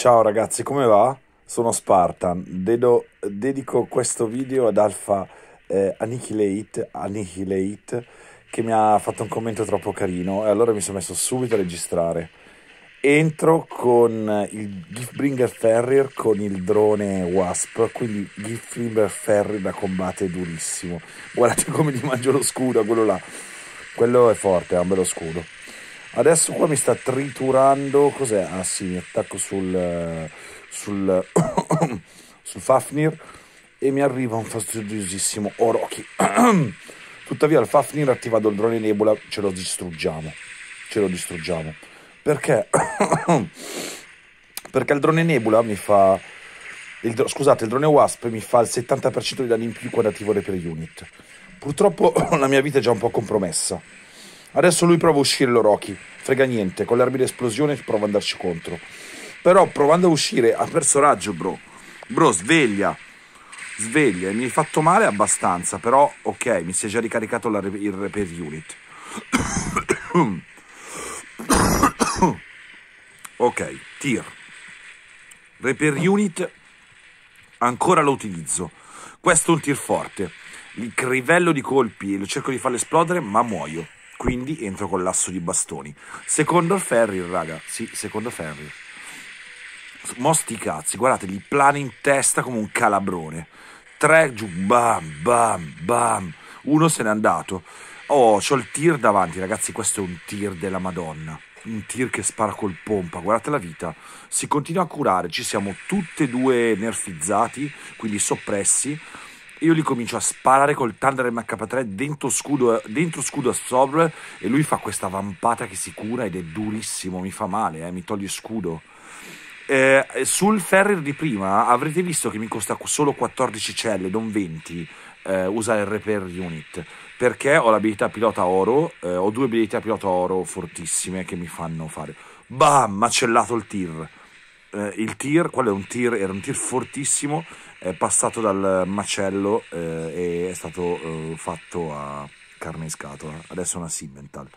Ciao ragazzi, come va? Sono Spartan, Dedo, dedico questo video ad Alfa eh, Annihilate, Annihilate che mi ha fatto un commento troppo carino e allora mi sono messo subito a registrare. Entro con il Giftbringer Ferrier con il drone Wasp, quindi Giftbringer Ferrier da combattere durissimo. Guardate come gli mangio lo scudo a quello là. Quello è forte, ha un bello scudo. Adesso qua mi sta triturando. Cos'è? Ah sì, mi attacco sul. sul. sul Fafnir e mi arriva un fastidiosissimo Orochi. Tuttavia, al Fafnir attivato il drone Nebula ce lo distruggiamo. Ce lo distruggiamo. Perché? Perché il drone Nebula mi fa. Il, scusate, il drone Wasp mi fa il 70% di danni in più quando attivo Repair Unit. Purtroppo la mia vita è già un po' compromessa. Adesso lui prova a uscire Lorochi, frega niente, con le armi d'esplosione prova ad andarci contro. Però provando a uscire ha perso raggio, bro. Bro, sveglia. Sveglia, mi hai fatto male abbastanza, però ok, mi si è già ricaricato la, il repair unit. ok, tir. Repair unit ancora lo utilizzo. Questo è un tir forte. Il crivello di colpi lo cerco di farlo esplodere, ma muoio quindi entro con l'asso di bastoni. Secondo Ferry, raga, sì, secondo Ferry. Mosti cazzi, guardate, gli plana in testa come un calabrone. Tre giù, bam, bam, bam. Uno se n'è andato. Oh, c'ho il tir davanti, ragazzi, questo è un tir della Madonna. Un tir che spara col pompa, guardate la vita. Si continua a curare, ci siamo tutti e due nerfizzati, quindi soppressi io li comincio a sparare col Thunder mk 3 dentro scudo, dentro scudo a Sobr e lui fa questa vampata che si cura ed è durissimo, mi fa male, eh, mi toglie scudo. Eh, sul Ferrer di prima avrete visto che mi costa solo 14 celle, non 20, eh, usare il repair unit, perché ho l'abilità pilota oro, eh, ho due abilità pilota oro fortissime che mi fanno fare... Bam, macellato il tir eh, il tir, quello è un tir, era un tir fortissimo, è passato dal macello eh, e è stato eh, fatto a carne in scatola, adesso è una Simmental.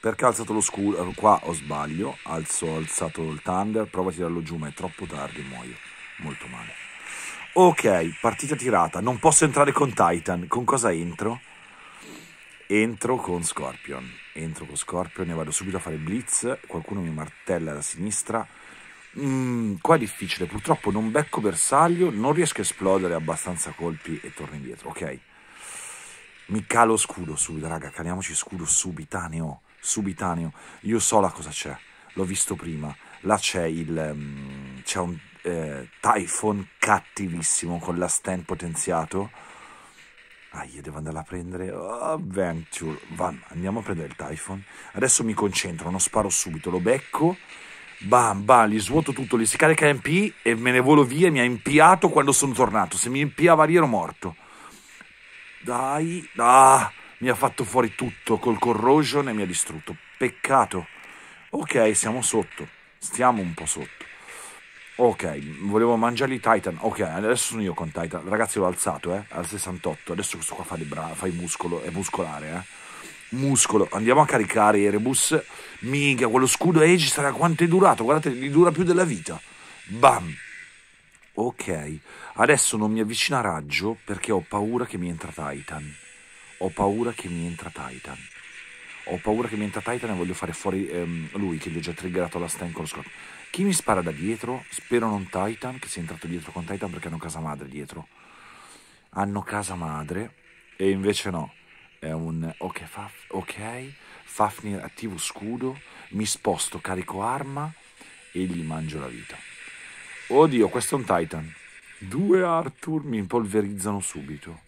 Perché ho alzato lo scudo? Eh, qua ho sbaglio, alzo, ho alzato il Thunder, prova a tirarlo giù, ma è troppo tardi, muoio molto male. Ok, partita tirata, non posso entrare con Titan, con cosa entro? Entro con Scorpion, entro con Scorpion e vado subito a fare blitz, qualcuno mi martella da sinistra, Mm, qua è difficile, purtroppo non becco bersaglio, non riesco a esplodere abbastanza colpi e torno indietro, ok? Mi calo scudo subito, raga, caliamoci scudo subitaneo, subitaneo. Io so la cosa c'è, l'ho visto prima. Là c'è il... Um, c'è un eh, Typhon cattivissimo con la stand potenziato. Ah, io devo andare a prendere oh, Venture. Va, andiamo a prendere il Typhon. Adesso mi concentro, non sparo subito, lo becco bam, bam, li svuoto tutto, li si carica MP e me ne volo via, mi ha impiato quando sono tornato, se mi impiava lì ero morto. Dai, ah, mi ha fatto fuori tutto col corrosion e mi ha distrutto, peccato. Ok, siamo sotto, stiamo un po' sotto. Ok, volevo mangiargli Titan. Ok, adesso sono io con Titan. Ragazzi, l'ho alzato, eh, al 68. Adesso questo qua fa, bra- fa il muscolo, è muscolare, eh muscolo. Andiamo a caricare Erebus. Mica, quello scudo Aegistra quanto è durato? Guardate, gli dura più della vita. Bam! Ok, adesso non mi avvicina raggio perché ho paura che mi entra Titan. Ho paura che mi entra Titan. Ho paura che mi entra Titan e voglio fare fuori ehm, lui che gli ho già triggerato la Stein con lo Scott. Chi mi spara da dietro? Spero non Titan, che sia entrato dietro con Titan perché hanno casa madre dietro. Hanno casa madre e invece no è un ok, faf, ok, Fafnir attivo scudo, mi sposto, carico arma e gli mangio la vita. Oddio, questo è un Titan. Due Arthur mi impolverizzano subito.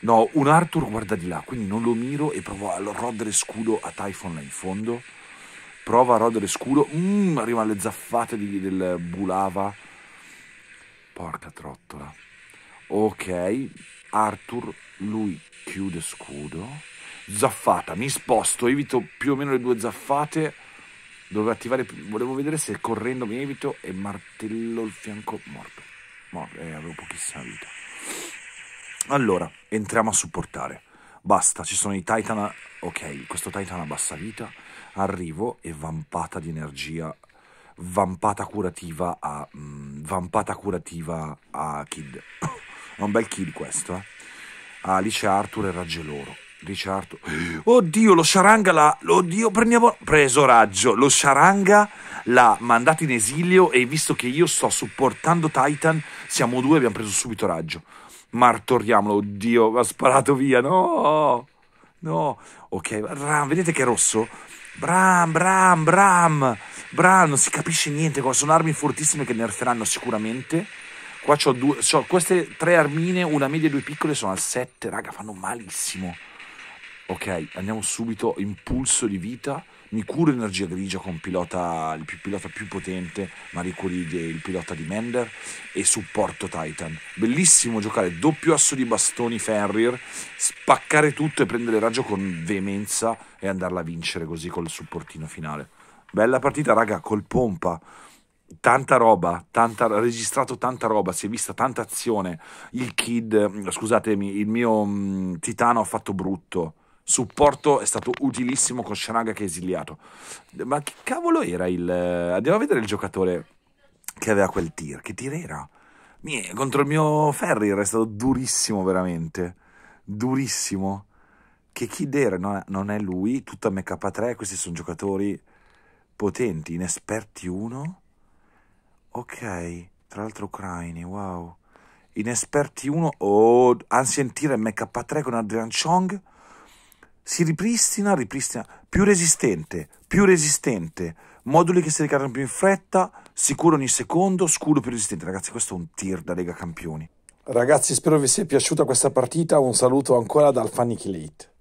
No, un Arthur guarda di là, quindi non lo miro e provo a rodere scudo a Typhon là in fondo. Prova a rodere scudo, mmm, arriva alle zaffate di, del Bulava. Porca trottola. Ok, Arthur, lui chiude scudo. Zaffata, mi sposto, evito più o meno le due zaffate. Dovevo attivare, volevo vedere se correndo mi evito e martello il fianco morto. Morto, eh, avevo pochissima vita. Allora, entriamo a supportare. Basta, ci sono i Titan. Ok, questo Titan a bassa vita. Arrivo e vampata di energia. Vampata curativa a. Mm, vampata curativa a Kid. È un bel kill questo, eh. Alice ah, Arthur e Raggio Loro. Arthur. Oddio, lo Sharanga l'ha. Oddio, prendiamo. Preso raggio. Lo Sharanga l'ha mandato in esilio. E visto che io sto supportando Titan, siamo due, abbiamo preso subito raggio. Martoriamolo. Oddio, ha sparato via. No, no. Ok, Ram, vedete che è rosso? Bram, Bram, Bram. Bram, non si capisce niente. Sono armi fortissime che nerferanno sicuramente. Qua ho due, c'ho queste tre armine, una media e due piccole, sono al 7, raga, fanno malissimo. Ok, andiamo subito, impulso di vita. Mi curo energia grigia con pilota, il pilota più potente, Marie Curie, il pilota di Mender, e supporto Titan. Bellissimo giocare doppio asso di bastoni Ferrier spaccare tutto e prendere raggio con veemenza e andarla a vincere così col supportino finale. Bella partita, raga, col pompa tanta roba, tanta, registrato tanta roba, si è vista tanta azione. Il Kid, mm, scusatemi, il mio mh, mm, Titano ha fatto brutto. Supporto è stato utilissimo con Shanaga che è esiliato. Ma che cavolo era il... Eh, andiamo a vedere il giocatore che aveva quel tir. Che tir era? Mie, contro il mio Ferri era stato durissimo veramente. Durissimo. Che Kid era? No, non è lui. Tutta MK3, questi sono giocatori potenti, inesperti uno Ok, tra l'altro ucraini, wow. Inesperti 1 o oh, Ancient Tier MK3 con Adrian Chong. Si ripristina, ripristina. Più resistente, più resistente. Moduli che si ricaricano più in fretta, sicuro ogni secondo, scudo più resistente. Ragazzi, questo è un tir da Lega Campioni. Ragazzi, spero vi sia piaciuta questa partita. Un saluto ancora dal Fanny Kilate.